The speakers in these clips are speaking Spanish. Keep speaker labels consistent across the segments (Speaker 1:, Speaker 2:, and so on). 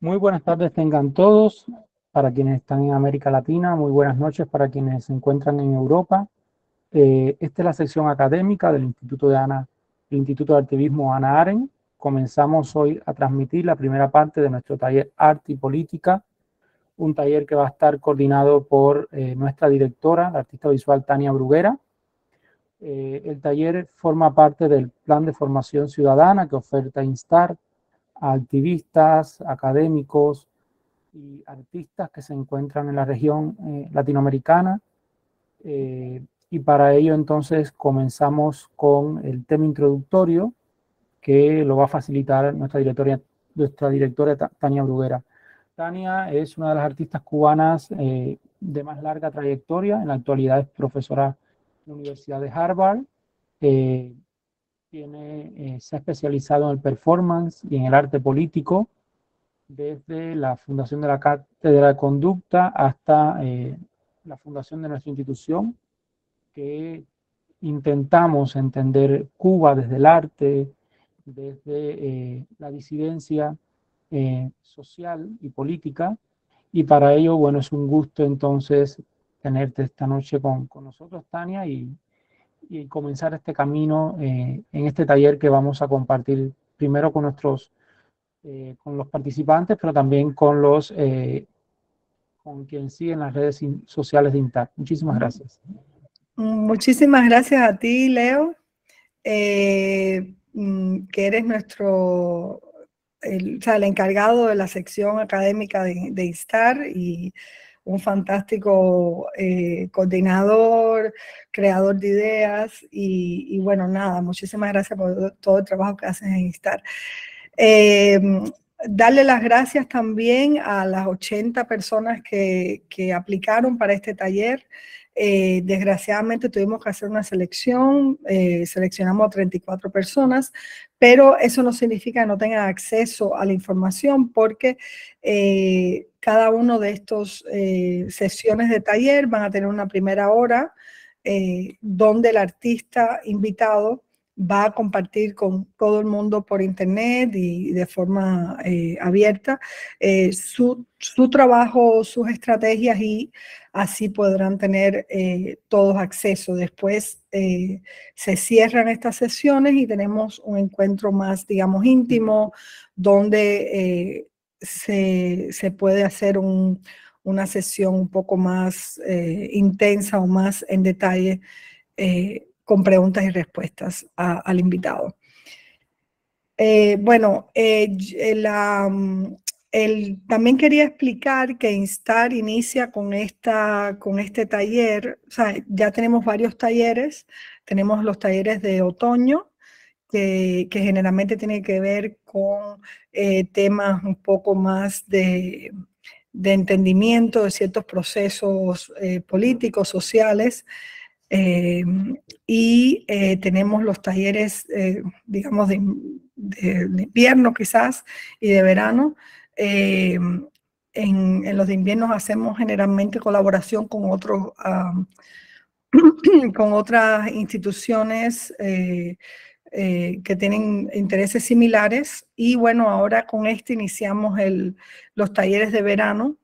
Speaker 1: Muy buenas tardes tengan todos, para quienes están en América Latina, muy buenas noches para quienes se encuentran en Europa. Eh, esta es la sección académica del Instituto de Ana Instituto de Activismo Ana Aren. Comenzamos hoy a transmitir la primera parte de nuestro taller Arte y Política, un taller que va a estar coordinado por eh, nuestra directora, la artista visual Tania Bruguera. Eh, el taller forma parte del plan de formación ciudadana que oferta Instar a activistas, académicos y artistas que se encuentran en la región eh, latinoamericana y para ello entonces comenzamos con el tema introductorio que lo va a facilitar nuestra directora, nuestra directora Tania Bruguera. Tania es una de las artistas cubanas eh, de más larga trayectoria, en la actualidad es profesora en la Universidad de Harvard, eh, eh, se ha especializado en el performance y en el arte político, desde la fundación de la Cátedra de Conducta hasta la fundación de nuestra institución, que intentamos entender Cuba desde el arte, desde eh, la disidencia eh, social y política. Y para ello, bueno, es un gusto entonces tenerte esta noche con, con nosotros, Tania, y, comenzar este camino eh, en este taller que vamos a compartir primero con nuestros, con los participantes, pero también con los, con quien siguen las redes sociales de INTAC. Muchísimas gracias.
Speaker 2: Mm, muchísimas gracias a ti, Leo, eh, mm, que eres nuestro, o sea, el, encargado de la sección académica de, ISTAR y un fantástico eh, coordinador, creador de ideas y, bueno, nada, muchísimas gracias por todo el trabajo que haces en ISTAR. Eh, darle las gracias también a las 80 personas que, que aplicaron para este taller. Eh, desgraciadamente tuvimos que hacer una selección, eh, seleccionamos a 34 personas, pero eso no significa que no tengan acceso a la información porque eh, cada uno de estos sesiones de taller van a tener una primera hora donde el artista invitado va a compartir con todo el mundo por internet y de forma eh, abierta eh, su, trabajo, sus estrategias y así podrán tener eh, todos acceso. Después se cierran estas sesiones y tenemos un encuentro más, digamos, íntimo, donde se, puede hacer una sesión un poco más intensa o más en detalle con preguntas y respuestas al invitado. Eh, bueno, eh, eh, mm, también quería explicar que Instar inicia con, esta, con este taller, o sea, ya tenemos varios talleres, tenemos los talleres de otoño, que, generalmente tienen que ver con temas un poco más de, de entendimiento de ciertos procesos políticos, sociales, eh, y eh, tenemos los talleres, eh, digamos, de, invierno quizás y de verano. En, los de invierno hacemos generalmente colaboración con otros, con otras instituciones que tienen intereses similares. Y bueno, ahora con este iniciamos los talleres de verano.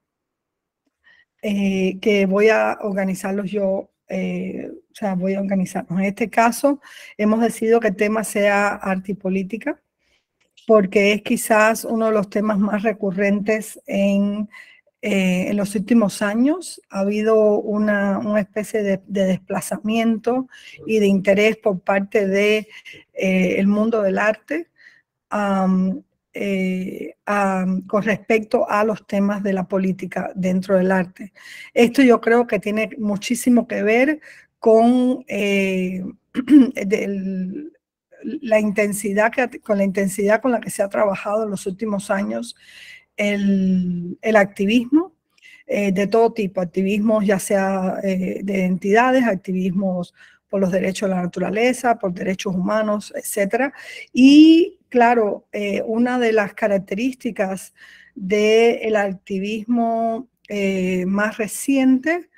Speaker 2: que voy a organizarlos yo o sea, voy a organizarnos. En este caso, hemos decidido que el tema sea arte y política, porque es quizás uno de los temas más recurrentes en, eh, los últimos años. Ha habido una, especie de, desplazamiento y de interés por parte del de, eh, mundo del arte. Eh, con respecto a los temas de la política dentro del arte. Esto yo creo que tiene muchísimo que ver con, eh, eh, la intensidad con la intensidad con la que se ha trabajado en los últimos años el, activismo eh, de todo tipo, activismos ya sea de entidades, activismos por los derechos de la naturaleza, por derechos humanos, etc. Y claro, una de las características del el activismo más reciente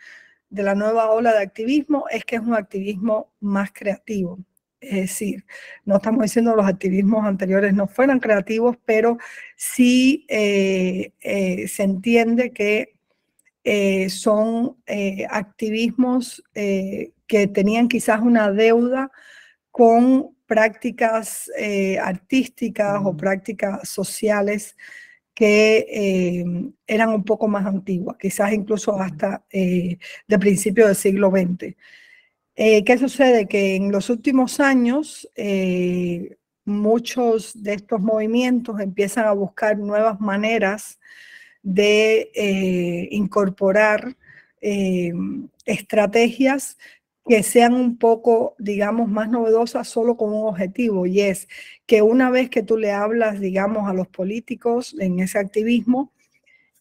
Speaker 2: de la nueva ola de activismo es que es un activismo más creativo. Es decir, no estamos diciendo los activismos anteriores no fueran creativos, pero sí eh, eh, se entiende que eh, son activismos que tenían quizás una deuda con prácticas artísticas o mm. prácticas sociales que eh, eran un poco más antiguas, quizás incluso hasta eh, de principios del siglo XX. Eh, ¿Qué sucede? Que en los últimos años muchos de estos movimientos empiezan a buscar nuevas maneras de incorporar estrategias que sean un poco, digamos, más novedosas solo con un objetivo y es que una vez que tú le hablas, digamos, a los políticos en ese activismo,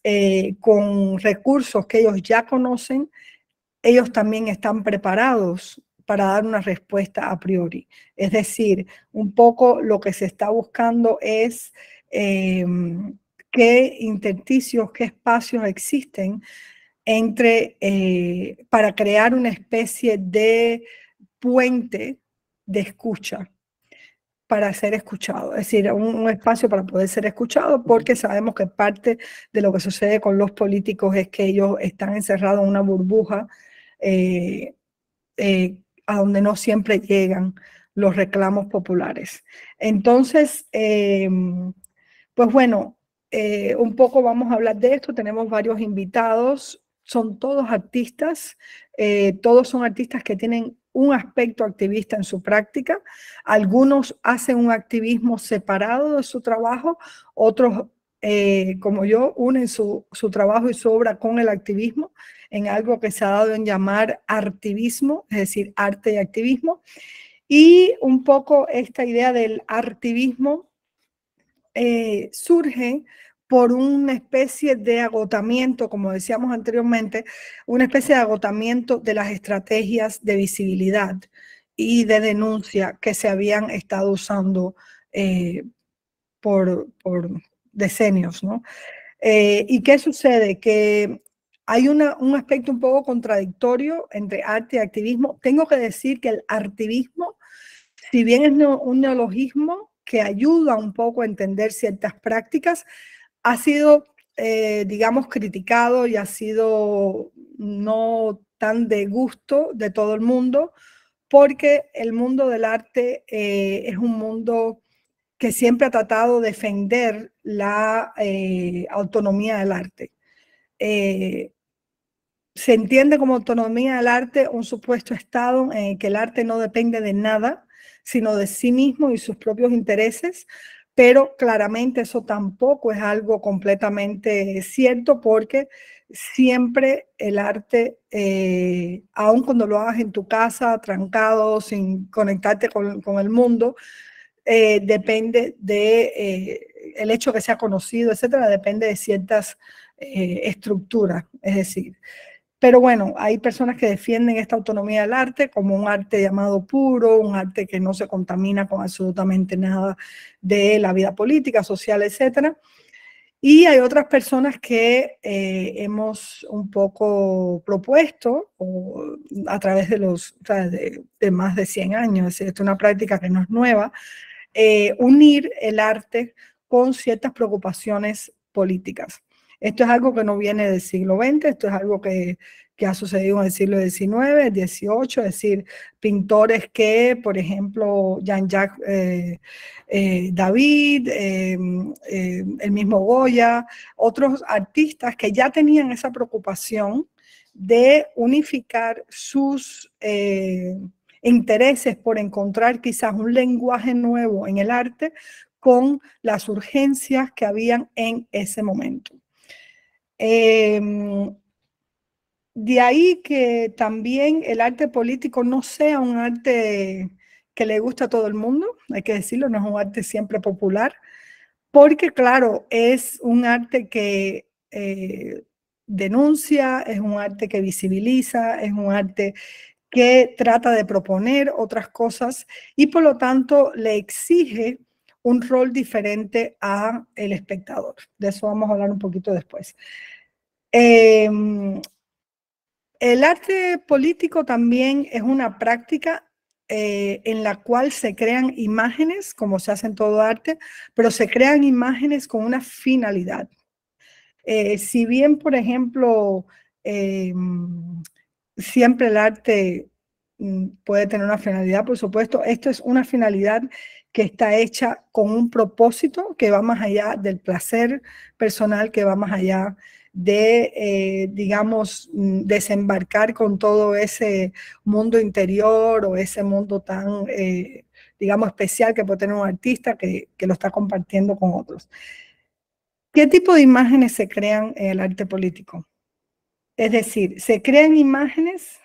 Speaker 2: eh, con recursos que ellos ya conocen, ellos también están preparados para dar una respuesta a priori. Es decir, un poco lo que se está buscando es eh, qué intersticios, qué espacios existen entre, eh, para crear una especie de puente de escucha para ser escuchado, es decir, un, espacio para poder ser escuchado, porque sabemos que parte de lo que sucede con los políticos es que ellos están encerrados en una burbuja eh, eh, a donde no siempre llegan los reclamos populares. Entonces, pues bueno, un poco vamos a hablar de esto, tenemos varios invitados, son todos artistas, eh, todos son artistas que tienen un aspecto activista en su práctica, algunos hacen un activismo separado de su trabajo, otros, eh, como yo, unen su, trabajo y su obra con el activismo en algo que se ha dado en llamar artivismo, es decir, arte y activismo. Y un poco esta idea del artivismo eh, surge por una especie de agotamiento, como decíamos anteriormente, una especie de agotamiento de las estrategias de visibilidad y de denuncia que se habían estado usando eh, por, por, decenios. ¿no? Eh, ¿Y qué sucede? Que hay un aspecto un poco contradictorio entre arte y activismo. Tengo que decir que el activismo, si bien es un neologismo que ayuda un poco a entender ciertas prácticas, ha sido, eh, digamos, criticado y ha sido no tan de gusto de todo el mundo, porque el mundo del arte eh, es un mundo que siempre ha tratado de defender la eh, autonomía del arte. se entiende como autonomía del arte un supuesto estado en el que el arte no depende de nada, sino de sí mismo y sus propios intereses, pero claramente eso tampoco es algo completamente cierto porque siempre el arte, eh, aun cuando lo hagas en tu casa, trancado, sin conectarte con, el mundo, eh, depende de eh, el hecho que sea conocido, etcétera, depende de ciertas estructuras. Es decir, pero bueno, hay personas que defienden esta autonomía del arte como un arte llamado puro, un arte que no se contamina con absolutamente nada de la vida política, social, etc. Y hay otras personas que eh, hemos un poco propuesto a través de los de, más de 100 años, es una práctica que no es nueva, eh, unir el arte con ciertas preocupaciones políticas. Esto es algo que no viene del siglo XX, esto es algo que, ha sucedido en el siglo XIX, XVIII, es decir, pintores que, por ejemplo, Jean-Jacques eh, eh, David, eh, el mismo Goya, otros artistas que ya tenían esa preocupación de unificar sus intereses por encontrar quizás un lenguaje nuevo en el arte con las urgencias que habían en ese momento. Em, de ahí que también el arte político no sea un arte que le gusta a todo el mundo, hay que decirlo, no es un arte siempre popular, porque claro, es un arte que eh, denuncia, es un arte que visibiliza, es un arte que trata de proponer otras cosas y por lo tanto le exige un rol diferente a el espectador. De eso vamos a hablar un poquito después. Em, el arte político también es una práctica eh, en la cual se crean imágenes, como se hace en todo arte, pero se crean imágenes con una finalidad. Eh, si bien, por ejemplo, em, siempre el arte mm, puede tener una finalidad, por supuesto, esto es una finalidad que está hecha con un propósito que va más allá del placer personal, que va más allá de, eh, digamos, mm, desembarcar con todo ese mundo interior o ese mundo tan, eh, digamos, especial que puede tener un artista que, lo está compartiendo con otros. ¿Qué tipo de imágenes se crean en el arte político? Es decir, se crean imágenes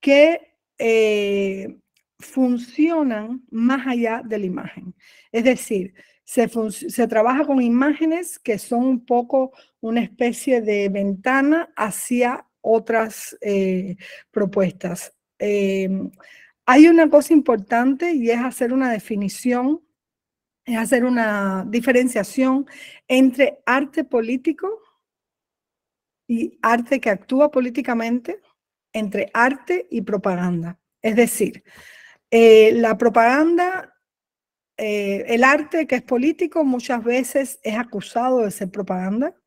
Speaker 2: que eh, funcionan más allá de la imagen. Es decir, se, se, trabaja con imágenes que son un poco una especie de ventana hacia otras eh, propuestas. Em, hay una cosa importante y es hacer una definición, es hacer una diferenciación entre arte político y arte que actúa políticamente, entre arte y propaganda. Es decir, eh, la propaganda, eh, el arte que es político muchas veces es acusado de ser propaganda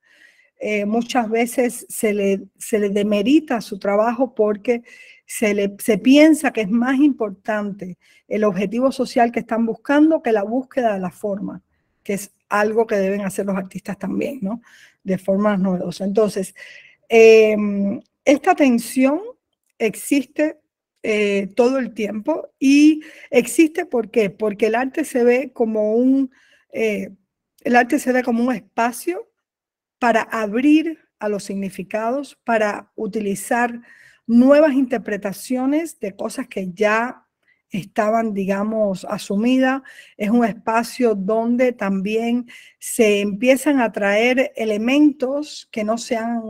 Speaker 2: eh, muchas veces se le, se le demerita su trabajo porque se, piensa que es más importante el objetivo social que están buscando que la búsqueda de la forma, que es algo que deben hacer los artistas también, ¿no? De forma novedosa. Entonces, em, esta tensión existe eh, todo el tiempo y existe ¿por Porque el arte se ve como un, eh, el arte se ve como un espacio para abrir a los significados, para utilizar nuevas interpretaciones de cosas que ya estaban, digamos, asumidas. Es un espacio donde también se empiezan a traer elementos que no se han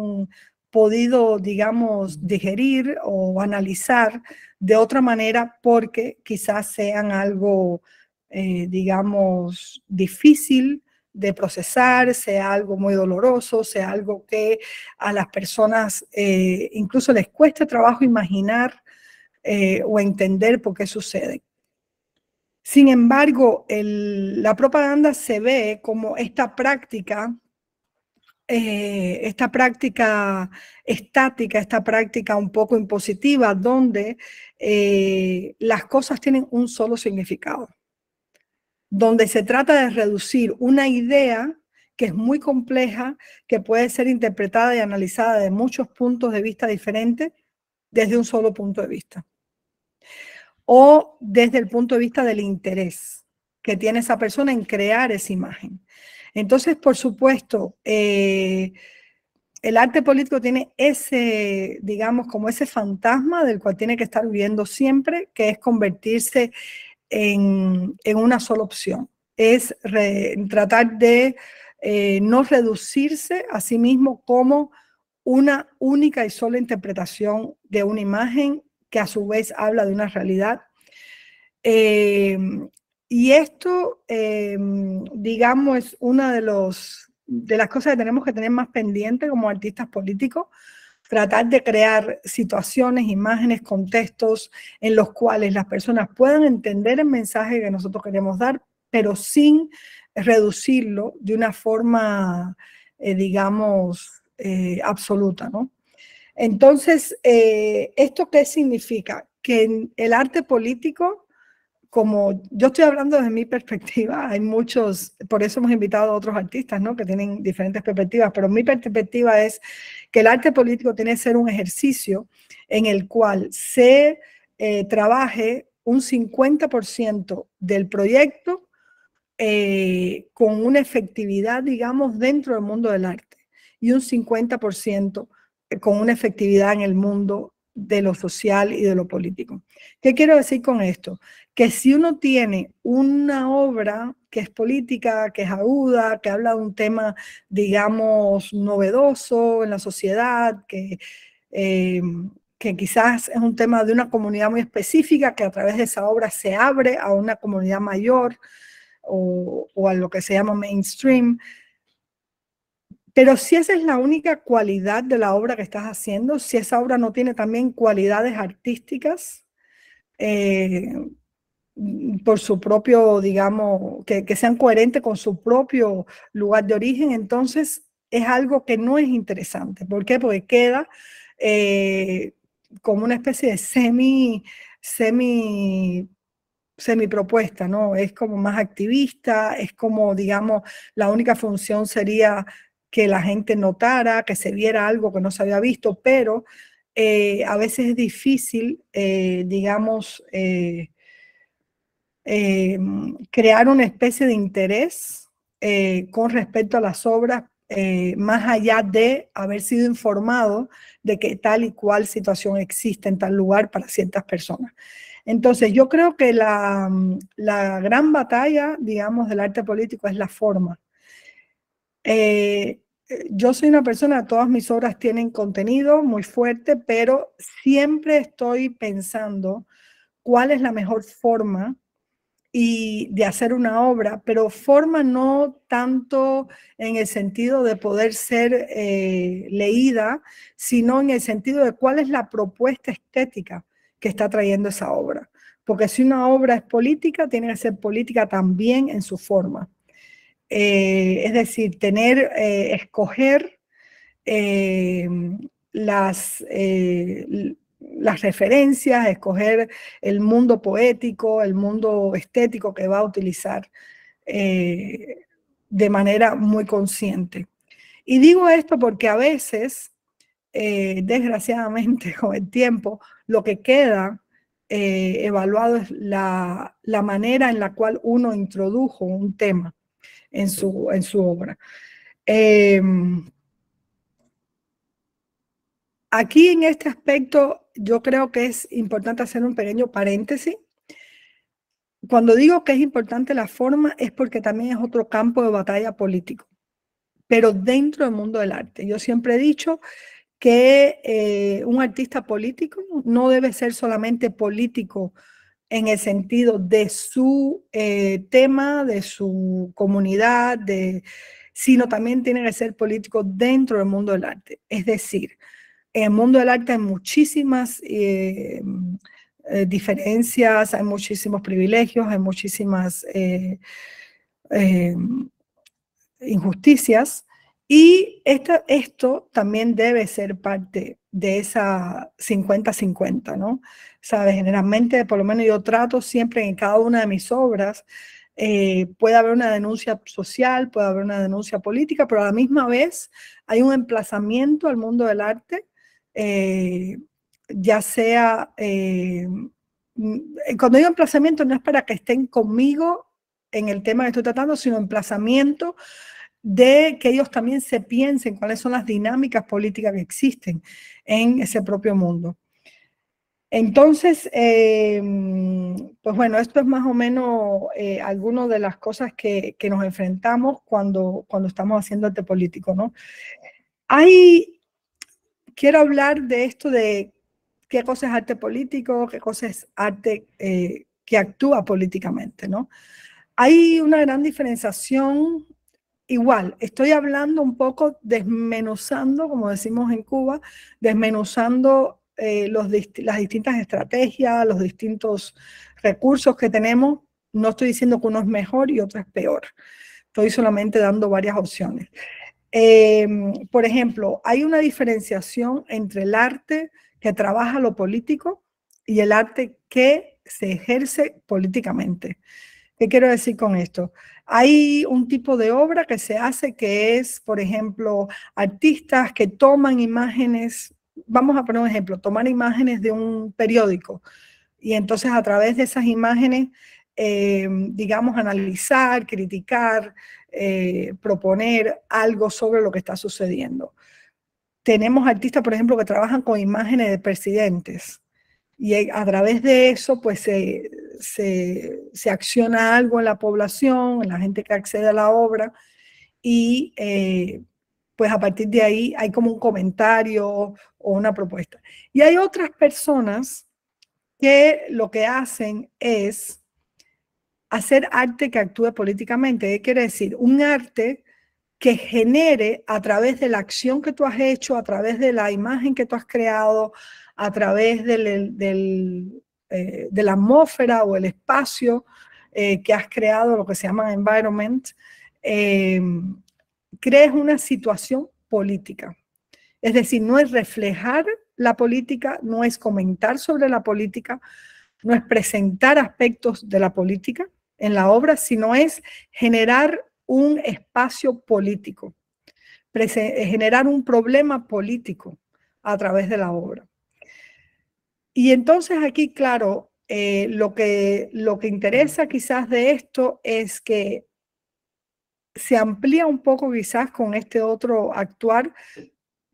Speaker 2: podido, digamos, digerir o analizar de otra manera porque quizás sean algo, eh, digamos, difícil de procesar, sea algo muy doloroso, sea algo que a las personas eh, incluso les cueste trabajo imaginar eh, o entender por qué sucede. Sin embargo, la propaganda se ve como esta práctica, eh, esta práctica estática, esta práctica un poco impositiva, donde las cosas tienen un solo significado donde se trata de reducir una idea que es muy compleja, que puede ser interpretada y analizada de muchos puntos de vista diferentes desde un solo punto de vista. O desde el punto de vista del interés que tiene esa persona en crear esa imagen. Entonces, por supuesto, eh, el arte político tiene ese, digamos, como ese fantasma del cual tiene que estar viviendo siempre, que es convertirse en, una sola opción. Es tratar de eh, no reducirse a sí mismo como una única y sola interpretación de una imagen que a su vez habla de una realidad. Em, y esto, em, digamos, es una de, de las cosas que tenemos que tener más pendiente como artistas políticos, tratar de crear situaciones, imágenes, contextos en los cuales las personas puedan entender el mensaje que nosotros queremos dar, pero sin reducirlo de una forma, eh, digamos, eh, absoluta, ¿no? Entonces, eh, ¿esto qué significa? Que el arte político como yo estoy hablando desde mi perspectiva, hay muchos, por eso hemos invitado a otros artistas, ¿no? Que tienen diferentes perspectivas, pero mi perspectiva es que el arte político tiene que ser un ejercicio en el cual se eh, trabaje un 50% del proyecto eh, con una efectividad, digamos, dentro del mundo del arte y un 50% eh, con una efectividad en el mundo de lo social y de lo político. ¿Qué quiero decir con esto? que si uno tiene una obra que es política, que es aguda, que habla de un tema, digamos, novedoso en la sociedad, que, em, que quizás es un tema de una comunidad muy específica, que a través de esa obra se abre a una comunidad mayor o, a lo que se llama mainstream. Pero si esa es la única cualidad de la obra que estás haciendo, si esa obra no tiene también cualidades artísticas, eh, por su propio, digamos, que, que, sean coherentes con su propio lugar de origen, entonces es algo que no es interesante. ¿Por qué? Porque queda eh, como una especie de semi, semi, semi propuesta, ¿no? Es como más activista, es como, digamos, la única función sería que la gente notara, que se viera algo que no se había visto, pero eh, a veces es difícil, eh, digamos, eh, crear una especie de interés eh, con respecto a las obras, eh, más allá de haber sido informado de que tal y cual situación existe en tal lugar para ciertas personas. Entonces, yo creo que la, mm, la gran batalla, digamos, del arte político es la forma. yo soy una persona, todas mis obras tienen contenido muy fuerte, pero siempre estoy pensando cuál es la mejor forma y de hacer una obra, pero forma no tanto en el sentido de poder ser eh, leída, sino en el sentido de cuál es la propuesta estética que está trayendo esa obra. Porque si una obra es política, tiene que ser política también en su forma. Eh, es decir, tener, eh, escoger las, las referencias, escoger el mundo poético, el mundo estético que va a utilizar eh, de manera muy consciente. Y digo esto porque a veces, eh, desgraciadamente con el tiempo, lo que queda eh, evaluado es la, manera en la cual uno introdujo un tema en su, en su obra. Em, aquí en este aspecto yo creo que es importante hacer un pequeño paréntesis. Cuando digo que es importante la forma es porque también es otro campo de batalla político, pero dentro del mundo del arte. Yo siempre he dicho que eh, un artista político no debe ser solamente político en el sentido de su eh, tema, de su comunidad, sino también tiene que ser político dentro del mundo del arte. Es decir, en el mundo del arte hay muchísimas eh, eh, diferencias, hay muchísimos privilegios, hay muchísimas eh, injusticias y esto también debe ser parte de esa 50-50, ¿no? Sabes, generalmente, por lo menos yo trato siempre en cada una de mis obras, puede haber una denuncia social, puede haber una denuncia política, pero a la misma vez hay un emplazamiento al mundo del arte eh, ya sea, eh, mm, cuando digo emplazamiento no es para que estén conmigo en el tema que estoy tratando, sino emplazamiento de que ellos también se piensen cuáles son las dinámicas políticas que existen en ese propio mundo. Entonces, eh, pues bueno, esto es más o menos algunas de las cosas que, nos enfrentamos cuando, cuando estamos haciendo este político, ¿no? Hay quiero hablar de esto de qué cosa es arte político, qué cosa es arte eh, que actúa políticamente, ¿no? Hay una gran diferenciación, igual, estoy hablando un poco desmenuzando, como decimos en Cuba, desmenuzando eh, las distintas estrategias, los distintos recursos que tenemos. No estoy diciendo que uno es mejor y otro es peor. Estoy solamente dando varias opciones. Em, por ejemplo, hay una diferenciación entre el arte que trabaja lo político y el arte que se ejerce políticamente. ¿Qué quiero decir con esto? Hay un tipo de obra que se hace que es, por ejemplo, artistas que toman imágenes, vamos a poner un ejemplo, tomar imágenes de un periódico y entonces a través de esas imágenes eh, digamos, analizar, criticar, eh, proponer algo sobre lo que está sucediendo. Tenemos artistas, por ejemplo, que trabajan con imágenes de presidentes y a través de eso, pues se, acciona algo en la población, en la gente que accede a la obra y eh, pues a partir de ahí hay como un comentario o una propuesta. Y hay otras personas que lo que hacen es hacer arte que actúe políticamente. quiere decir? Un arte que genere a través de la acción que tú has hecho, a través de la imagen que tú has creado, a través eh, de la atmósfera o el espacio eh, que has creado, lo que se llama environment, eh, crees una situación política. Es decir, no es reflejar la política, no es comentar sobre la política, no es presentar aspectos de la política, en la obra, sino es generar un espacio político, eh, generar un problema político a través de la obra. Y entonces aquí, claro, eh, lo, que, lo que interesa quizás de esto es que se amplía un poco quizás con este otro actuar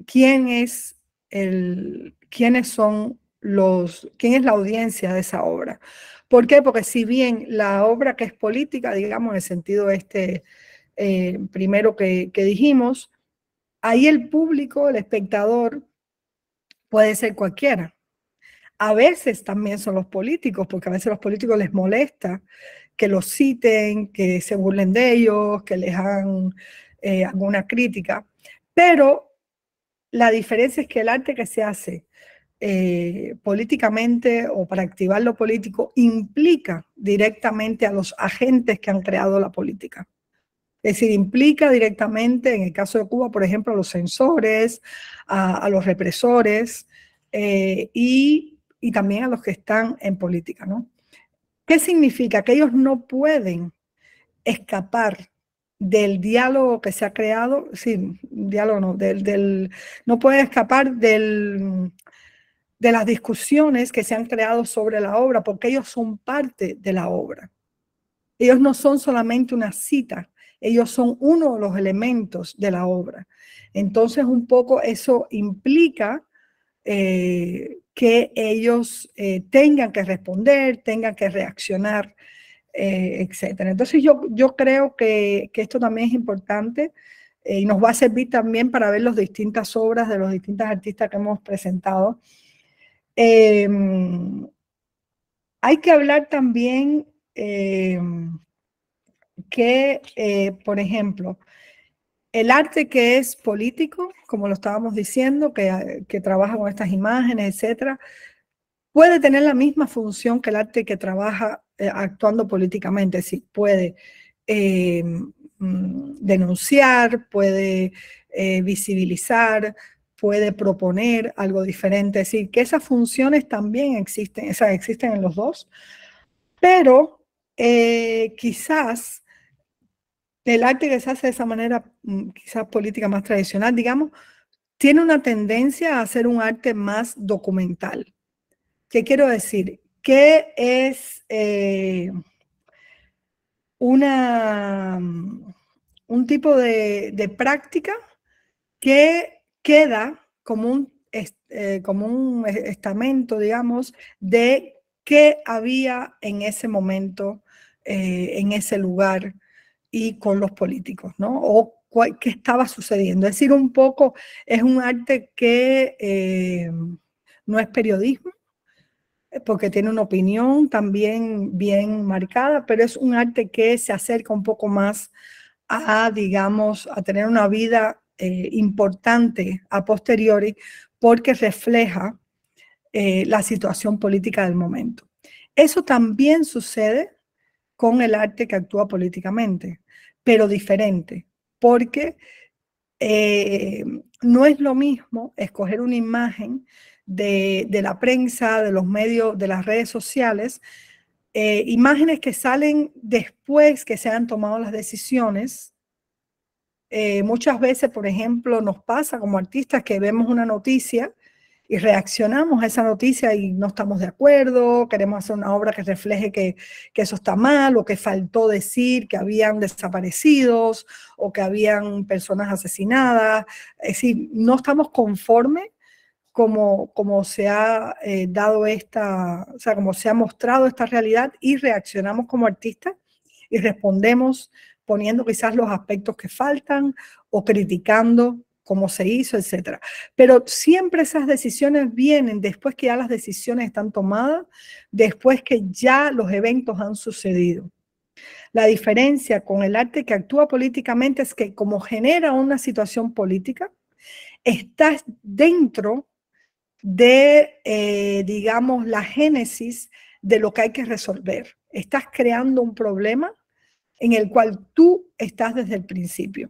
Speaker 2: quién es el, quiénes son los, quién es la audiencia de esa obra. ¿Por qué? Porque si bien la obra que es política, digamos, en el sentido este eh, primero que, dijimos, ahí el público, el espectador, puede ser cualquiera. A veces también son los políticos, porque a veces los políticos les molesta que los citen, que se burlen de ellos, que les hagan eh, alguna crítica. Pero la diferencia es que el arte que se hace eh, políticamente o para activar lo político implica directamente a los agentes que han creado la política. Es decir, implica directamente, en el caso de Cuba, por ejemplo, a los censores, a, los represores eh, y, también a los que están en política. ¿no? ¿Qué significa? Que ellos no pueden escapar del diálogo que se ha creado, sí, diálogo no, del, del no pueden escapar del, de las discusiones que se han creado sobre la obra, porque ellos son parte de la obra. Ellos no son solamente una cita, ellos son uno de los elementos de la obra. Entonces, un poco eso implica eh, que ellos eh, tengan que responder, tengan que reaccionar, eh, etc. Entonces, yo, yo creo que, que esto también es importante y nos va a servir también para ver las distintas obras de los distintos artistas que hemos presentado Em, hay que hablar también em, que, eh, por ejemplo, el arte que es político, como lo estábamos diciendo, eh, que, trabaja con estas imágenes, etcétera, puede tener la misma función que el arte que trabaja eh, actuando políticamente, Si puede em, mm, denunciar, puede visibilizar, puede proponer algo diferente. Es decir, que esas funciones también existen, o sea, existen en los dos, pero eh, quizás el arte que se hace de esa manera, mm, quizás política más tradicional, digamos, tiene una tendencia a ser un arte más documental. ¿Qué quiero decir? Que es eh, una, mm, un tipo de, de práctica que queda como un, eh, estamento, digamos, de qué había en ese momento, eh, en ese lugar y con los políticos, ¿no? O qué estaba sucediendo. Es decir, un poco es un arte que eh, no es periodismo, porque tiene una opinión también bien marcada, pero es un arte que se acerca un poco más a, digamos, a tener una vida eh, importante a posteriori porque refleja eh, la situación política del momento. Eso también sucede con el arte que actúa políticamente, pero diferente, porque eh, no es lo mismo escoger una imagen de, la prensa, de los medios, de las redes sociales, imágenes que salen después que se han tomado las decisiones eh, muchas veces, por ejemplo, nos pasa como artistas que vemos una noticia y reaccionamos a esa noticia y no estamos de acuerdo, queremos hacer una obra que refleje que, eso está mal o que faltó decir que habían desaparecidos o que habían personas asesinadas. Es decir, no estamos conformes como, como se ha eh, dado esta, o sea, como se ha mostrado esta realidad y reaccionamos como artistas y respondemos poniendo quizás los aspectos que faltan o criticando cómo se hizo, etcétera. Pero siempre esas decisiones vienen después que ya las decisiones están tomadas, después que ya los eventos han sucedido. La diferencia con el arte que actúa políticamente es que como genera una situación política, estás dentro de, eh, digamos, la génesis de lo que hay que resolver. Estás creando un problema en el cual tú estás desde el principio.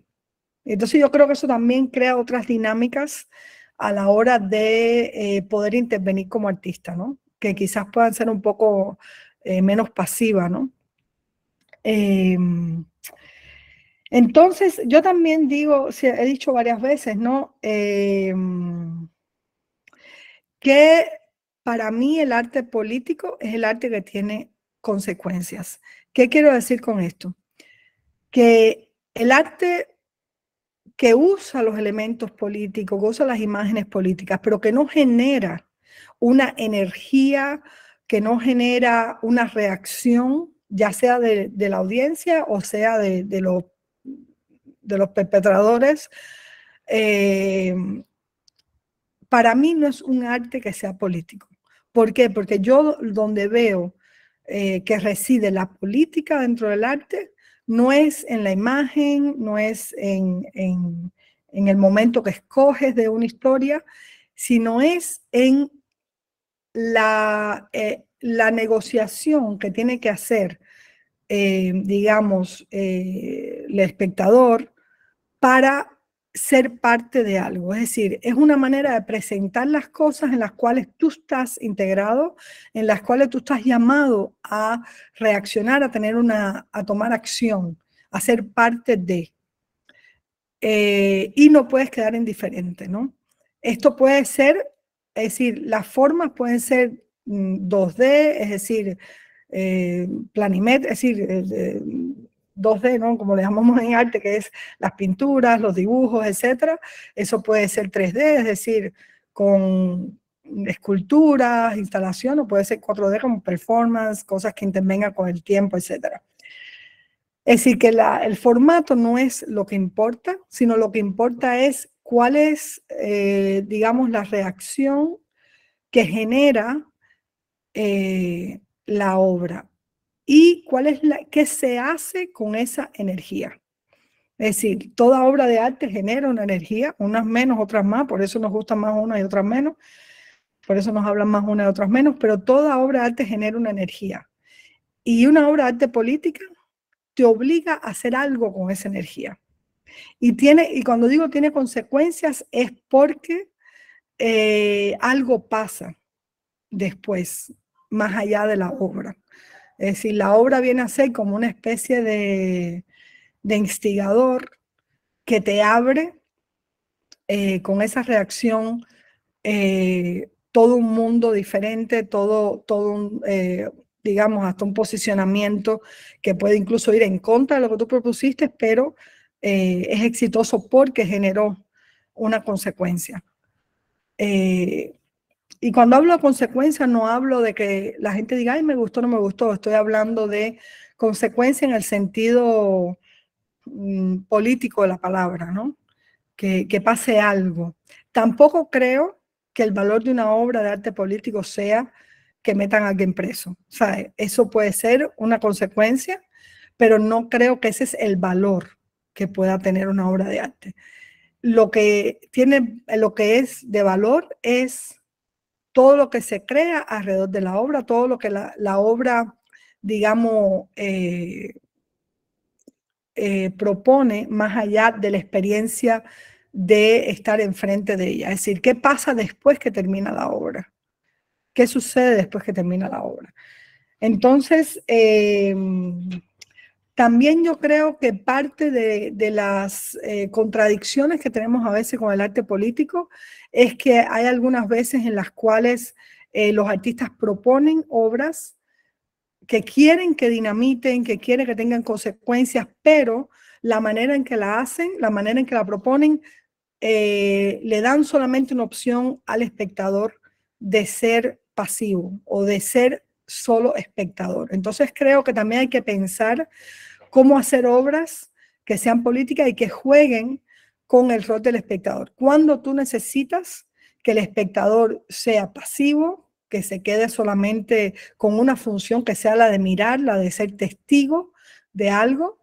Speaker 2: Entonces yo creo que eso también crea otras dinámicas a la hora de eh, poder intervenir como artista, ¿no? Que quizás puedan ser un poco eh, menos pasiva, ¿no? Em, entonces, yo también digo, he dicho varias veces, ¿no? Em, que para mí el arte político es el arte que tiene consecuencias. ¿Qué quiero decir con esto? Que el arte que usa los elementos políticos, que usa las imágenes políticas, pero que no genera una energía, que no genera una reacción, ya sea de, la audiencia o sea de, los, perpetradores, eh, para mí no es un arte que sea político. ¿Por qué? Porque yo donde veo eh, que reside la política dentro del arte no es en la imagen, no es en, el momento que escoges de una historia, sino es en la, eh, la negociación que tiene que hacer, eh, digamos, el espectador para ser parte de algo. Es decir, es una manera de presentar las cosas en las cuales tú estás integrado, en las cuales tú estás llamado a reaccionar, a tener una, a tomar acción, a ser parte de. Eh, y no puedes quedar indiferente, ¿no? Esto puede ser, es decir, las formas pueden ser 2D, mm, es decir, eh, es decir, eh, 2D, ¿no? Como le llamamos en arte, que es las pinturas, los dibujos, etcétera. Eso puede ser 3D, es decir, con esculturas, instalación, o puede ser 4D como performance, cosas que intervengan con el tiempo, etcétera. Es decir, que el formato no es lo que importa, sino lo que importa es cuál es, eh, digamos, la reacción que genera eh, la obra y cuál es la, qué se hace con esa energía. Es decir, toda obra de arte genera una energía, unas menos, otras más, por eso nos gustan más una y otras menos, por eso nos hablan más una y otras menos, pero toda obra de arte genera una energía. Y una obra de arte política te obliga a hacer algo con esa energía. Y, tiene, y cuando digo tiene consecuencias es porque eh, algo pasa después, más allá de la obra. Es decir, la obra viene a ser como una especie de, instigador que te abre eh, con esa reacción eh, todo un mundo diferente, todo, todo un, eh, digamos, hasta un posicionamiento que puede incluso ir en contra de lo que tú propusiste, pero es exitoso porque generó una consecuencia. Y cuando hablo de consecuencia no hablo de que la gente diga, ay, me gustó, no me gustó. Estoy hablando de consecuencia en el sentido mm, político de la palabra, ¿no? Que, pase algo. Tampoco creo que el valor de una obra de arte político sea que metan a alguien preso. O sea, Eso puede ser una consecuencia, pero no creo que ese es el valor que pueda tener una obra de arte. Lo que, tiene, lo que es de valor es todo lo que se crea alrededor de la obra, todo lo que la, obra, digamos, eh, eh, propone más allá de la experiencia de estar enfrente de ella. Es decir, ¿qué pasa después que termina la obra? ¿Qué sucede después que termina la obra? Entonces, em, también yo creo que parte de, las eh, contradicciones que tenemos a veces con el arte político es que hay algunas veces en las cuales eh, los artistas proponen obras que quieren que dinamiten, que quieren que tengan consecuencias, pero la manera en que la hacen, la manera en que la proponen, eh, le dan solamente una opción al espectador de ser pasivo o de ser solo espectador. Entonces creo que también hay que pensar cómo hacer obras que sean políticas y que jueguen con el rol del espectador. Cuando tú necesitas que el espectador sea pasivo, que se quede solamente con una función que sea la de mirar, la de ser testigo de algo.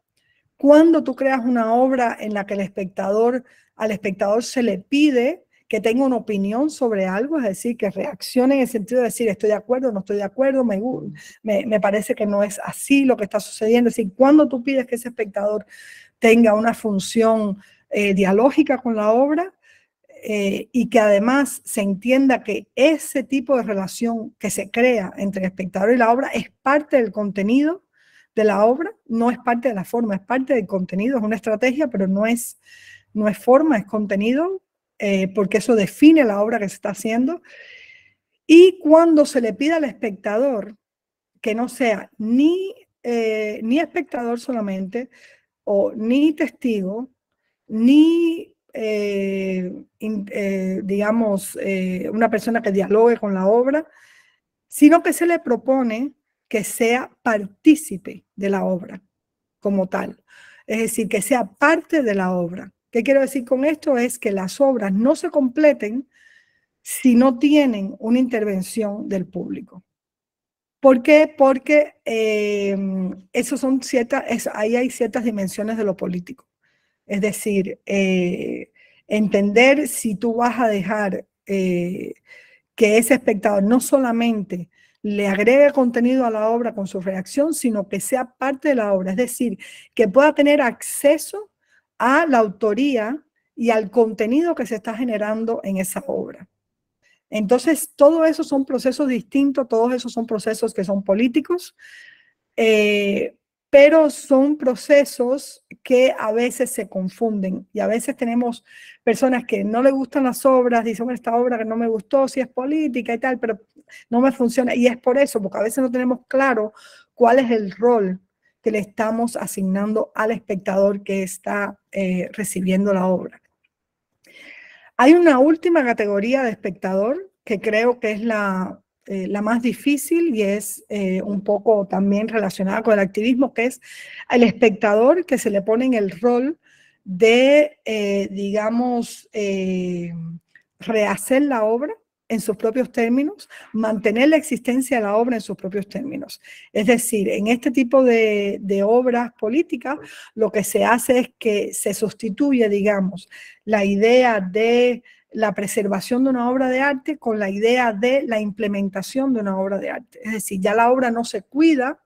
Speaker 2: Cuando tú creas una obra en la que espectador, al espectador se le pide que tenga una opinión sobre algo, es decir, que reaccione en el sentido de decir estoy de acuerdo, no estoy de acuerdo, me, me parece que no es así lo que está sucediendo. Es decir, cuando tú pides que ese espectador tenga una función eh, dialógica con la obra eh, y que además se entienda que ese tipo de relación que se crea entre el espectador y la obra es parte del contenido de la obra, no es parte de la forma, es parte del contenido, es una estrategia, pero no es, no es forma, es contenido, eh, porque eso define la obra que se está haciendo. Y cuando se le pide al espectador que no sea ni, ni espectador solamente, o ni testigo, ni, eh, eh, digamos, eh, una persona que dialogue con la obra, sino que se le propone que sea partícipe de la obra como tal. Es decir, que sea parte de la obra. ¿Qué quiero decir con esto? Es que las obras no se completen si no tienen una intervención del público. ¿Por qué? Porque son ahí hay ciertas dimensiones de lo político. Es decir, eh, entender si tú vas a dejar eh, que ese espectador no solamente le agregue contenido a la obra con su reacción, sino que sea parte de la obra, es decir, que pueda tener acceso a la autoría y al contenido que se está generando en esa obra. Entonces, todo eso son procesos distintos, todos esos son procesos que son políticos. Eh, pero son procesos que a veces se confunden y a veces tenemos personas que no le gustan las obras, dicen, esta obra que no me gustó, si es política y tal, pero no me funciona. Y es por eso, porque a veces no tenemos claro cuál es el rol que le estamos asignando al espectador que está eh, recibiendo la obra. Hay una última categoría de espectador que creo que es la eh, la más difícil y es eh, un poco también relacionada con el activismo, que es el espectador que se le pone en el rol de, eh, digamos, rehacer la obra en sus propios términos, mantener la existencia de la obra en sus propios términos. Es decir, en este tipo de, de obras políticas, lo que se hace es que se sustituye, digamos, la idea de la preservación de una obra de arte con la idea de la implementación de una obra de arte. Es decir, ya la obra no se cuida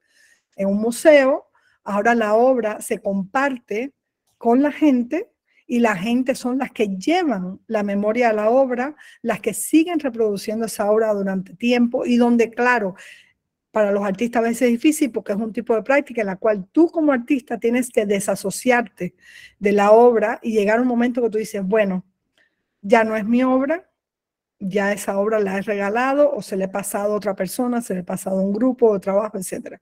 Speaker 2: en un museo, ahora la obra se comparte con la gente y la gente son las que llevan la memoria a la obra, las que siguen reproduciendo esa obra durante tiempo y donde, claro, para los artistas a veces es difícil porque es un tipo de práctica en la cual tú como artista tienes que desasociarte de la obra y llegar un momento que tú dices, bueno, ya no es mi obra, ya esa obra la he regalado o se le ha pasado a otra persona, se le ha pasado a un grupo de trabajo, etc.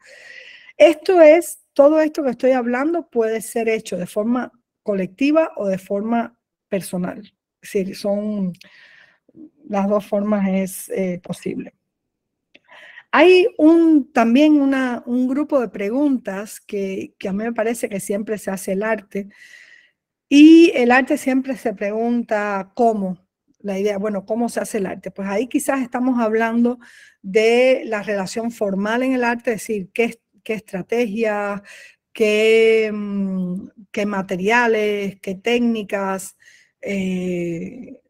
Speaker 2: Esto es, todo esto que estoy hablando puede ser hecho de forma colectiva o de forma personal. Es decir, son las dos formas es eh, posible. Hay un, también una, un grupo de preguntas que, que a mí me parece que siempre se hace el arte, y el arte siempre se pregunta cómo, la idea, bueno, ¿cómo se hace el arte? Pues ahí quizás estamos hablando de la relación formal en el arte, es decir, qué, qué estrategias, qué, mm, qué, materiales, qué técnicas, eh,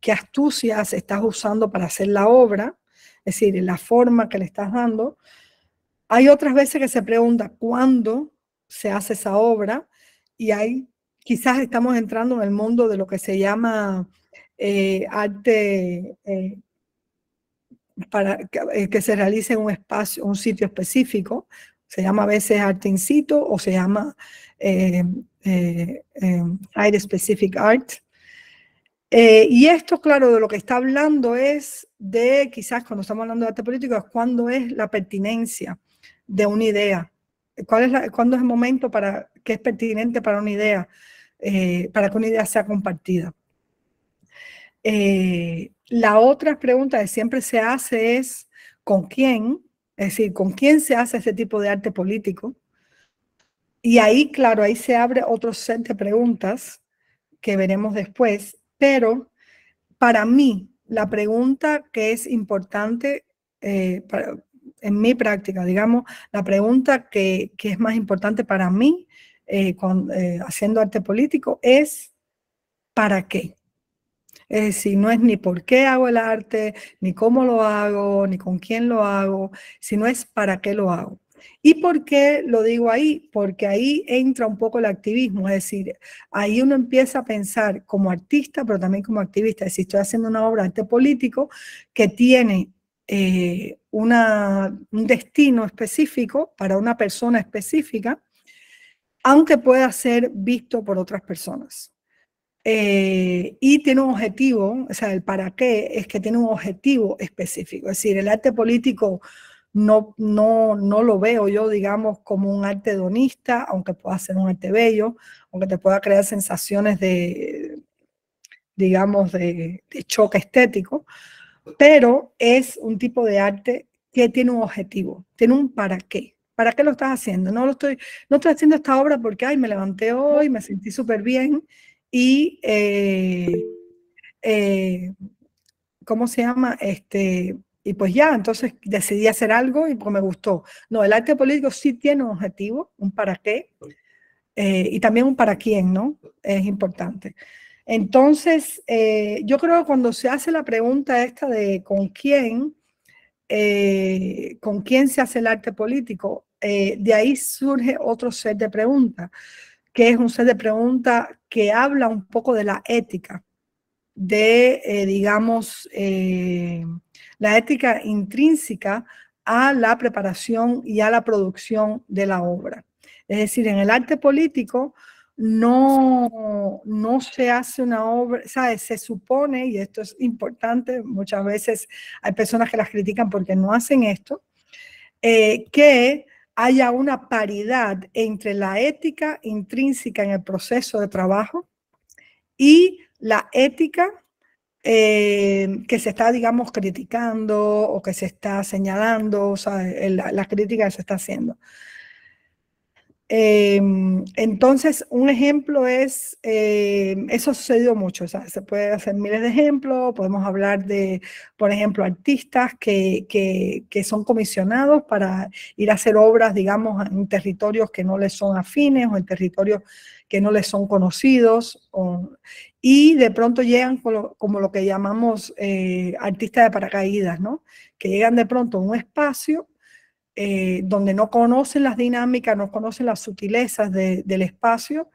Speaker 2: qué astucias estás usando para hacer la obra, es decir, la forma que le estás dando. Hay otras veces que se pregunta cuándo se hace esa obra y hay quizás estamos entrando en el mundo de lo que se llama eh, arte eh, para eh, que, se realice en un espacio, un sitio específico. Se llama a veces arte in situ o se llama eh, specific art. y esto, claro, de lo que está hablando es de, quizás cuando estamos hablando de arte político, es cuándo es la pertinencia de una idea, cuál cuándo es el momento para que es pertinente para una idea, eh, para que una idea sea compartida. Eh, la otra pregunta que siempre se hace es, ¿con quién? Es decir, ¿con quién se hace este tipo de arte político? Y ahí, claro, ahí se abre otro set de preguntas que veremos después, pero para mí, la pregunta que es importante eh, en mi práctica, digamos, la pregunta que, es más importante para mí eh, eh, haciendo arte político es para qué. Es decir, no es ni por qué hago el arte, ni cómo lo hago, ni con quién lo hago, sino es para qué lo hago. ¿Y por qué lo digo ahí? Porque ahí entra un poco el activismo, es decir, ahí uno empieza a pensar como artista, pero también como activista. Es decir, estoy haciendo una obra de arte político que tiene eh, una, un destino específico para una persona específica aunque pueda ser visto por otras personas. Eh, y tiene un objetivo, o sea, el para qué es que tiene un objetivo específico. Es decir, el arte político no, no, no lo veo yo, digamos, como un arte donista, aunque pueda ser un arte bello, aunque te pueda crear sensaciones de, digamos, de choque estético, pero es un tipo de arte que tiene un objetivo, tiene un para qué. ¿Para qué lo estás haciendo? No lo estoy, no estoy haciendo esta obra porque, ay, me levanté hoy, me sentí súper bien y, eh, eh, ¿cómo se llama? Este, y pues ya, entonces decidí hacer algo y pues me gustó. No, el arte político sí tiene un objetivo, un para qué eh, y también un para quién, ¿no? Es importante. Entonces, yo creo que cuando se hace la pregunta esta de con quién, con quién se hace el arte político, eh, de ahí surge otro set de preguntas, que es un set de preguntas que habla un poco de la ética, de, eh, digamos, eh, la ética intrínseca a la preparación y a la producción de la obra. Es decir, en el arte político no, no se hace una obra, ¿sabes? se supone, y esto es importante, muchas veces hay personas que las critican porque no hacen esto, que haya una paridad entre la ética intrínseca en el proceso de trabajo y la ética eh, que se está, digamos, criticando o que se está señalando, o sea, la crítica que se está haciendo. Em, entonces, un ejemplo es, em, eso ha sucedido mucho, se puede hacer miles de ejemplos, podemos hablar de, por ejemplo, artistas que, son comisionados para ir a hacer obras, digamos, en territorios que no les son afines o en territorios que no les son conocidos, y de pronto llegan como, lo que llamamos eh, artistas de paracaídas, ¿no? Que llegan de pronto a un espacio eh, donde no conocen las dinámicas, no conocen las sutilezas del espacio,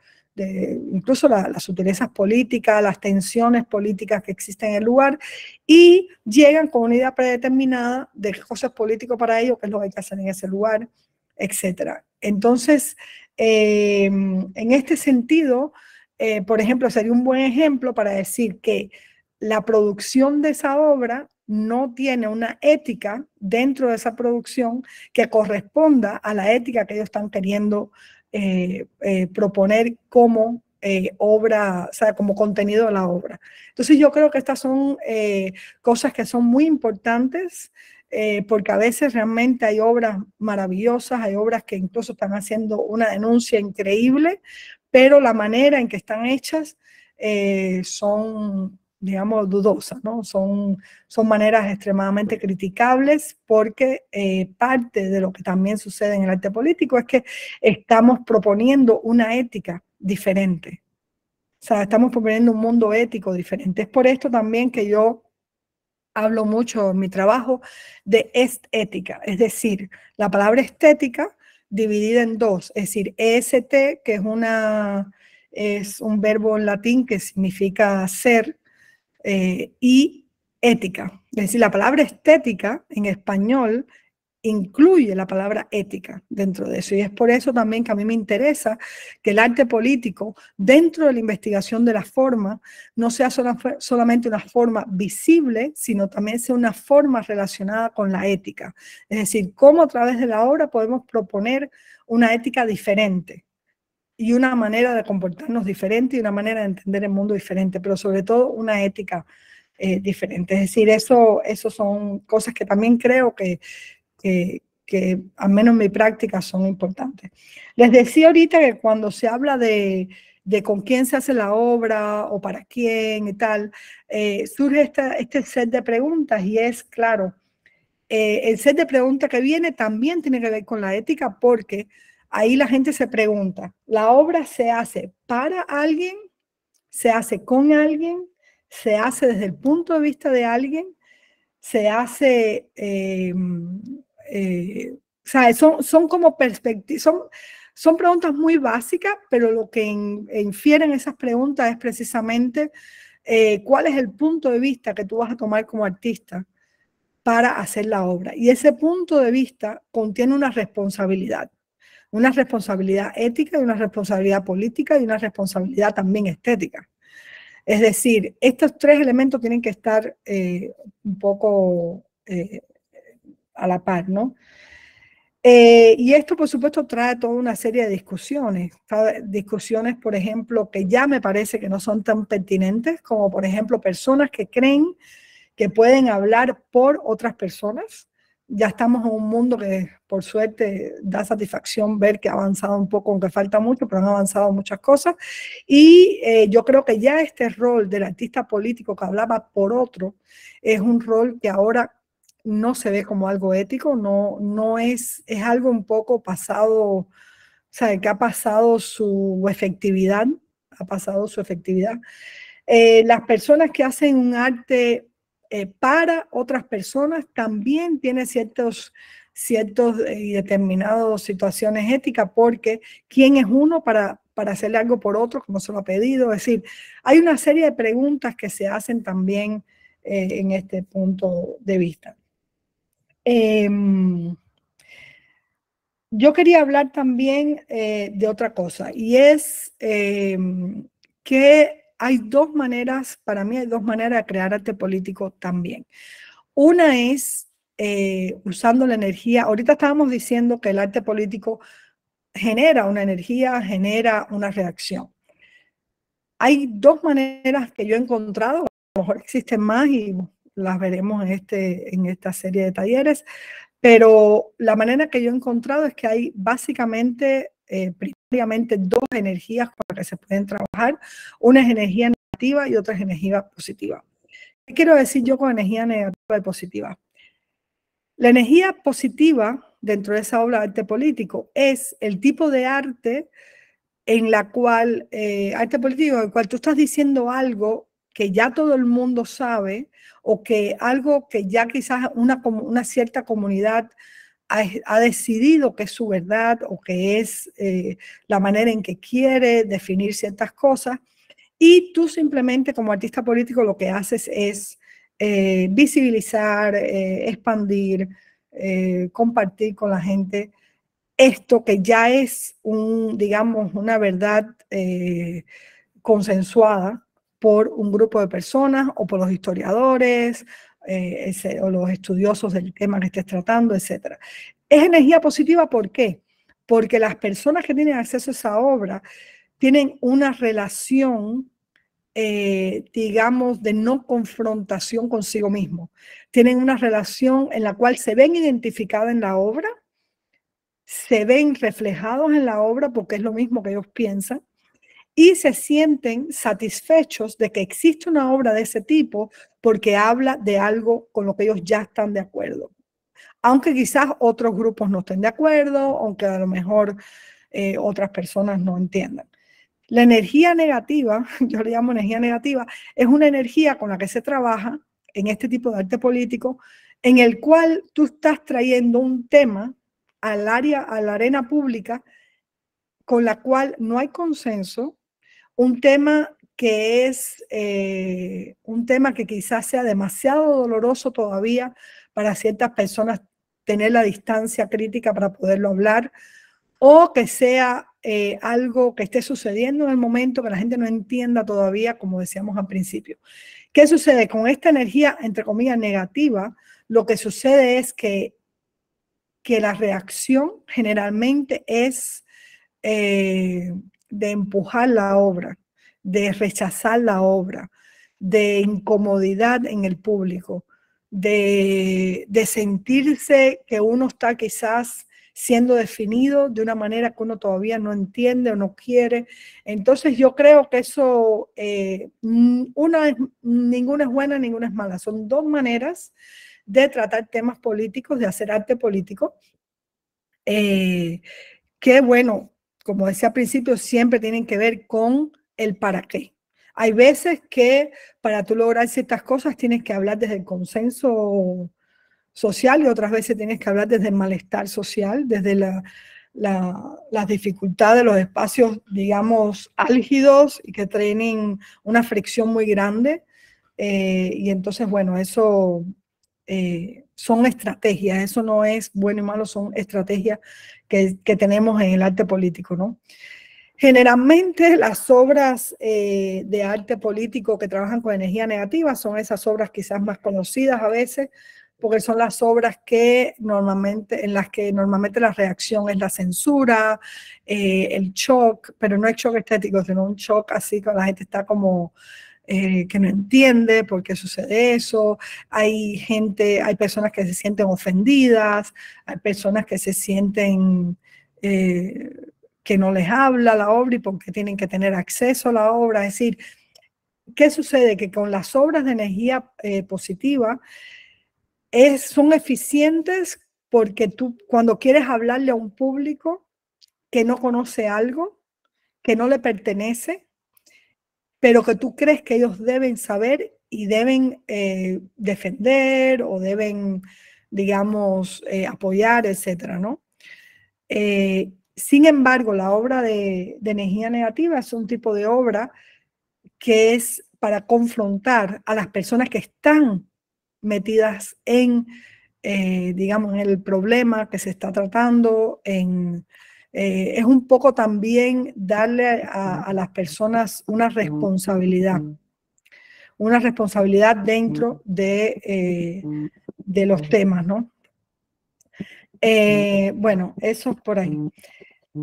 Speaker 2: incluso las sutilezas políticas, las tensiones políticas que existen en el lugar, y llegan con una idea predeterminada de cosas político para ellos, qué es lo que hay que hacer en ese lugar, etc. Entonces, em, en este sentido, eh, por ejemplo, sería un buen ejemplo para decir que la producción de esa obra no tiene una ética dentro de esa producción que corresponda a la ética que ellos están queriendo eh, eh, proponer como eh, obra, o sea, como contenido de la obra. Entonces yo creo que estas son cosas que son muy importantes. porque a veces realmente hay obras maravillosas, hay obras que incluso están haciendo una denuncia increíble, pero la manera en que están hechas son digamos, dudosa, ¿no? Son, son maneras extremadamente criticables porque eh, parte de lo que también sucede en el arte político es que estamos proponiendo una ética diferente. O sea, estamos proponiendo un mundo ético diferente. Es por esto también que yo hablo mucho en mi trabajo de estética, es decir, la palabra estética dividida en dos, es decir, EST, que es una es un verbo en latín que significa ser, eh, y ética. Es decir, la palabra estética en español incluye la palabra ética dentro de eso. Y es por eso también que a mí me interesa que el arte político, dentro de la investigación de la forma, no sea solamente una forma visible, sino también sea una forma relacionada con la ética. Es decir, cómo a través de la obra podemos proponer una ética diferente, y una manera de comportarnos diferente y una manera de entender el mundo diferente, pero sobre todo una ética eh, diferente. Es decir, eso, eso son cosas que también creo que, que, que, al menos en mi práctica, son importantes. Les decía ahorita que cuando se habla de, de con quién se hace la obra o para quién y tal, eh, surge esta, este set de preguntas y es claro. Eh, el set de preguntas que viene también tiene que ver con la ética porque Ahí la gente se pregunta, ¿la obra se hace para alguien? ¿Se hace con alguien? ¿Se hace desde el punto de vista de alguien? ¿Se hace... Eh, eh, o sea, son, como son, son preguntas muy básicas, pero lo que infieren esas preguntas es precisamente eh, cuál es el punto de vista que tú vas a tomar como artista para hacer la obra. Y ese punto de vista contiene una responsabilidad. Una responsabilidad ética y una responsabilidad política y una responsabilidad también estética. Es decir, estos tres elementos tienen que estar eh, un poco eh, a la par, ¿no? Eh, y esto, por supuesto, trae toda una serie de discusiones. Discusiones, por ejemplo, que ya me parece que no son tan pertinentes, como por ejemplo personas que creen que pueden hablar por otras personas ya estamos en un mundo que por suerte da satisfacción ver que ha avanzado un poco, aunque falta mucho, pero han avanzado muchas cosas. Y eh, yo creo que ya este rol del artista político que hablaba por otro es un rol que ahora no se ve como algo ético, no, no es, es algo un poco pasado, o sea, que ha pasado su efectividad, ha pasado su efectividad. Eh, las personas que hacen un arte eh, para otras personas también tiene ciertos ciertos eh, y determinadas situaciones éticas porque quién es uno para, para hacerle algo por otro como se lo ha pedido. Es decir, hay una serie de preguntas que se hacen también eh, en este punto de vista. Em, yo quería hablar también de otra cosa y es em, que hay dos maneras, para mí hay dos maneras de crear arte político también. Una es eh, usando la energía, ahorita estábamos diciendo que el arte político genera una energía, genera una reacción. Hay dos maneras que yo he encontrado, a lo mejor existen más y las veremos en, este, en esta serie de talleres, pero la manera que yo he encontrado es que hay básicamente, eh, Obviamente dos energías con las que se pueden trabajar. Una es energía negativa y otra es energía positiva. ¿Qué quiero decir yo con energía negativa y positiva? La energía positiva dentro de esa obra de arte político es el tipo de arte en la cual, eh, arte político, en el cual tú estás diciendo algo que ya todo el mundo sabe o que algo que ya quizás una, una cierta comunidad ha, decidido que es su verdad o que es eh, la manera en que quiere definir ciertas cosas. Y tú simplemente como artista político lo que haces es eh, visibilizar, eh, expandir, compartir con la gente esto que ya es un, digamos, una verdad consensuada por un grupo de personas o por los historiadores eh, o los estudiosos del tema que estés tratando, etc. Es energía positiva, ¿por qué? Porque las personas que tienen acceso a esa obra tienen una relación, eh, digamos, de no confrontación consigo mismo. Tienen una relación en la cual se ven identificadas en la obra, se ven reflejados en la obra porque es lo mismo que ellos piensan, y se sienten satisfechos de que existe una obra de ese tipo porque habla de algo con lo que ellos ya están de acuerdo. Aunque quizás otros grupos no estén de acuerdo, aunque a lo mejor eh, otras personas no entiendan. La energía negativa, yo le llamo energía negativa, es una energía con la que se trabaja en este tipo de arte político, en el cual tú estás trayendo un tema al área, a la arena pública, con la cual no hay consenso, un tema que es eh, un tema que quizás sea demasiado doloroso todavía para ciertas personas tener la distancia crítica para poderlo hablar, o que sea eh, algo que esté sucediendo en el momento que la gente no entienda todavía, como decíamos al principio. ¿Qué sucede? Con esta energía, entre comillas, negativa, lo que sucede es que, que la reacción generalmente es eh, de empujar la obra, de rechazar la obra, de incomodidad en el público, de, sentirse que uno está quizás siendo definido de una manera que uno todavía no entiende o no quiere. Entonces yo creo que eso, eh, mm, ninguna es buena, ninguna es mala. Son dos maneras de tratar temas políticos, de hacer arte político. Eh, que bueno, como decía al principio, siempre tienen que ver con el para qué. Hay veces que para tú lograr ciertas cosas tienes que hablar desde el consenso social y otras veces tienes que hablar desde el malestar social, desde la, las dificultades, los espacios, digamos, álgidos y que traen una fricción muy grande. Eh, y entonces, bueno, eso eh, son estrategias, eso no es bueno y malo, son estrategias que, tenemos en el arte político, ¿no? Generalmente las obras eh, de arte político que trabajan con energía negativa son esas obras quizás más conocidas a veces, porque son las obras que normalmente, en las que normalmente la reacción es la censura, eh, el shock, pero no es shock estético, sino un shock así que la gente está como eh, que no entiende por qué sucede eso, hay gente, hay personas que se sienten ofendidas, hay personas que se sienten eh, que no les habla la obra y porque tienen que tener acceso a la obra. Es decir, ¿qué sucede? Que con las obras de energía eh, positiva es, son eficientes porque tú cuando quieres hablarle a un público que no conoce algo, que no le pertenece, pero que tú crees que ellos deben saber y deben eh, defender o deben, digamos, eh, apoyar, etcétera, ¿no? Eh, sin embargo, la obra de, energía negativa es un tipo de obra que es para confrontar a las personas que están metidas en, digamos, en el problema que se está tratando, en, eh, es un poco también darle a, las personas una responsabilidad, una responsabilidad dentro de, eh, de los temas, ¿no? Eh, bueno, eso es por ahí.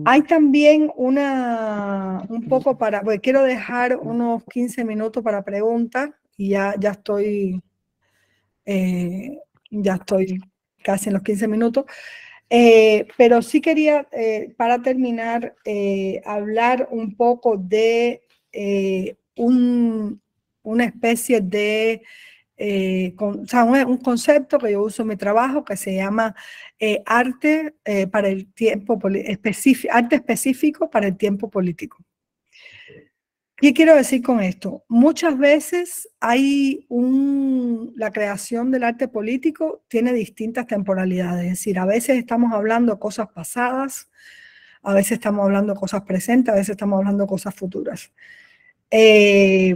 Speaker 2: Hay también una, un poco para, quiero dejar unos 15 minutos para preguntas y ya, ya estoy, ya estoy casi en los 15 minutos. Eh, pero sí quería, eh, para terminar, eh, hablar un poco de un, una especie de, un, concepto que yo uso en mi trabajo que se llama arte para el tiempo arte específico para el tiempo político. ¿Qué quiero decir con esto? Muchas veces hay un, la creación del arte político tiene distintas temporalidades, es decir, a veces estamos hablando cosas pasadas, a veces estamos hablando cosas presentes, a veces estamos hablando cosas futuras. Eh,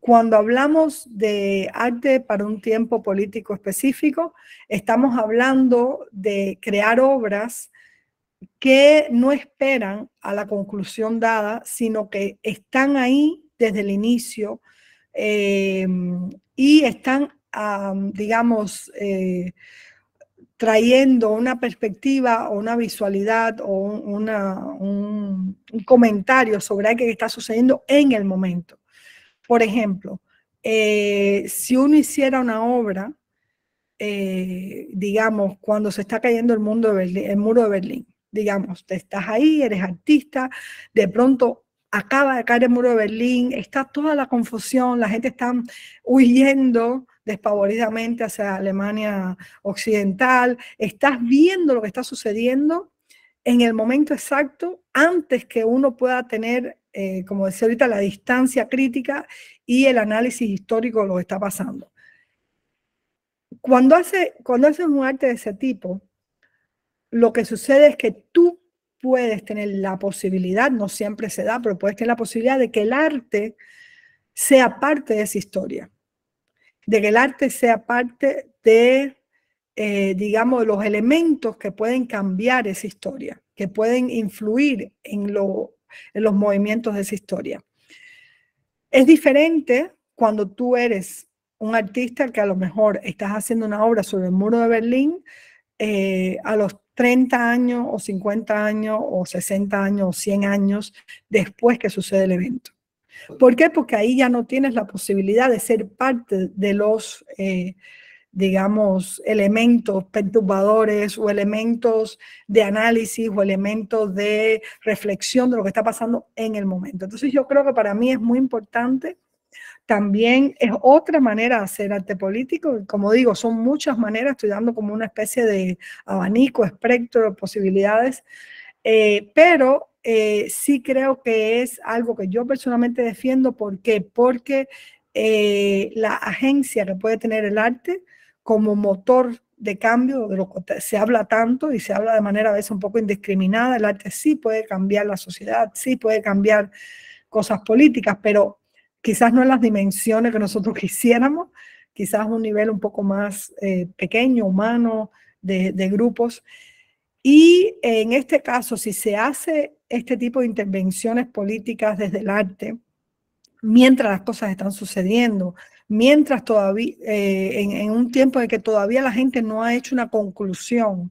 Speaker 2: cuando hablamos de arte para un tiempo político específico, estamos hablando de crear obras que no esperan a la conclusión dada, sino que están ahí desde el inicio eh, y están, digamos, eh, trayendo una perspectiva o una visualidad o una, un, comentario sobre algo que está sucediendo en el momento. Por ejemplo, eh, si uno hiciera una obra, digamos, cuando se está cayendo el, mundo el muro de Berlín, digamos, te estás ahí, eres artista, de pronto acaba de caer el muro de Berlín, está toda la confusión, la gente está huyendo despavoridamente hacia Alemania occidental, estás viendo lo que está sucediendo en el momento exacto, antes que uno pueda tener, eh, como decía ahorita, la distancia crítica y el análisis histórico de lo que está pasando. Cuando, hace, cuando haces un arte de ese tipo, lo que sucede es que tú puedes tener la posibilidad, no siempre se da, pero puedes tener la posibilidad de que el arte sea parte de esa historia, de que el arte sea parte de, eh, digamos, los elementos que pueden cambiar esa historia, que pueden influir en los movimientos de esa historia. Es diferente cuando tú eres un artista que a lo mejor estás haciendo una obra sobre el muro de Berlín, eh, a los 30 años o 50 años o 60 años o 100 años después que sucede el evento. ¿Por qué? Porque ahí ya no tienes la posibilidad de ser parte de los, eh, digamos, elementos perturbadores o elementos de análisis o elementos de reflexión de lo que está pasando en el momento. Entonces yo creo que para mí es muy importante también es otra manera de hacer arte político. Como digo, son muchas maneras, estoy dando como una especie de abanico, espectro de posibilidades. Eh, pero eh, sí creo que es algo que yo personalmente defiendo. ¿Por qué? Porque eh, la agencia que puede tener el arte como motor de cambio, de lo que se habla tanto y se habla de manera a veces un poco indiscriminada, el arte sí puede cambiar la sociedad, sí puede cambiar cosas políticas, pero quizás no en las dimensiones que nosotros quisiéramos, quizás un nivel un poco más eh, pequeño, humano, de, grupos. Y en este caso, si se hace este tipo de intervenciones políticas desde el arte, mientras las cosas están sucediendo, mientras todavía, eh, en, en, un tiempo en que todavía la gente no ha hecho una conclusión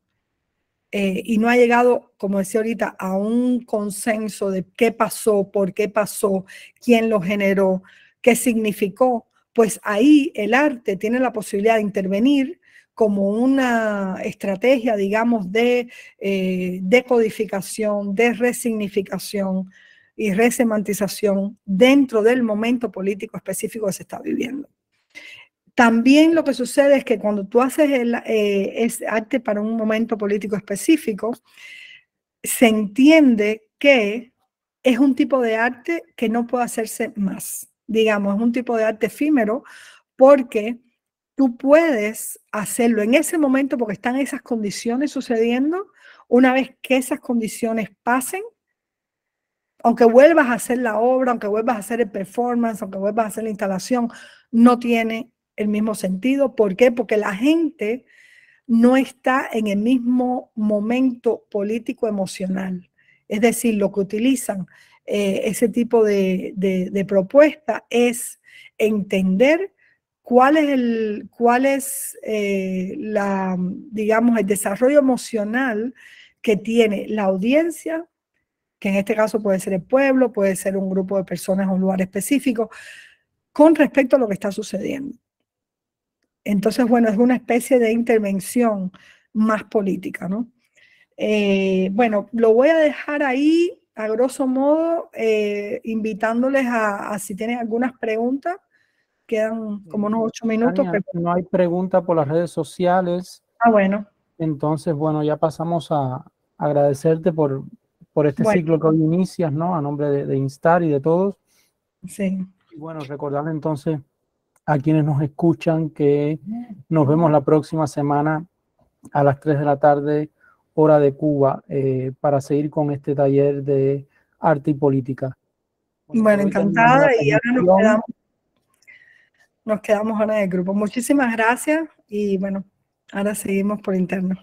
Speaker 2: eh, y no ha llegado, como decía ahorita, a un consenso de qué pasó, por qué pasó, quién lo generó, qué significó, pues ahí el arte tiene la posibilidad de intervenir como una estrategia, digamos, de eh, decodificación, de resignificación y resemantización dentro del momento político específico que se está viviendo. También lo que sucede es que cuando tú haces el, eh, arte para un momento político específico, se entiende que es un tipo de arte que no puede hacerse más. Digamos, es un tipo de arte efímero porque tú puedes hacerlo en ese momento porque están esas condiciones sucediendo. Una vez que esas condiciones pasen, aunque vuelvas a hacer la obra, aunque vuelvas a hacer el performance, aunque vuelvas a hacer la instalación, no tiene el mismo sentido. ¿Por qué? Porque la gente no está en el mismo momento político emocional. Es decir, lo que utilizan eh, ese tipo de, propuesta es entender cuál es el, cuál es, eh, la, digamos, el desarrollo emocional que tiene la audiencia, que en este caso puede ser el pueblo, puede ser un grupo de personas o un lugar específico, con respecto a lo que está sucediendo. Entonces, bueno, es una especie de intervención más política, ¿no? Eh, bueno, lo voy a dejar ahí, a grosso modo, eh, invitándoles a, si tienen algunas preguntas. Quedan como unos ocho minutos.
Speaker 1: No hay preguntas por las redes sociales. Ah, bueno. Entonces, bueno, ya pasamos a agradecerte por, este ciclo que hoy inicias, ¿no? A nombre de, Instar y de todos. Sí. Y bueno, recordar entonces a quienes nos escuchan que nos vemos la próxima semana a las 3 de la tarde, hora de Cuba, eh, para seguir con este taller de arte y política.
Speaker 2: Bueno, encantada y ahora nos quedamos, nos quedamos en el grupo. Muchísimas gracias y bueno, ahora seguimos por interno.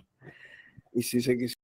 Speaker 1: Y si se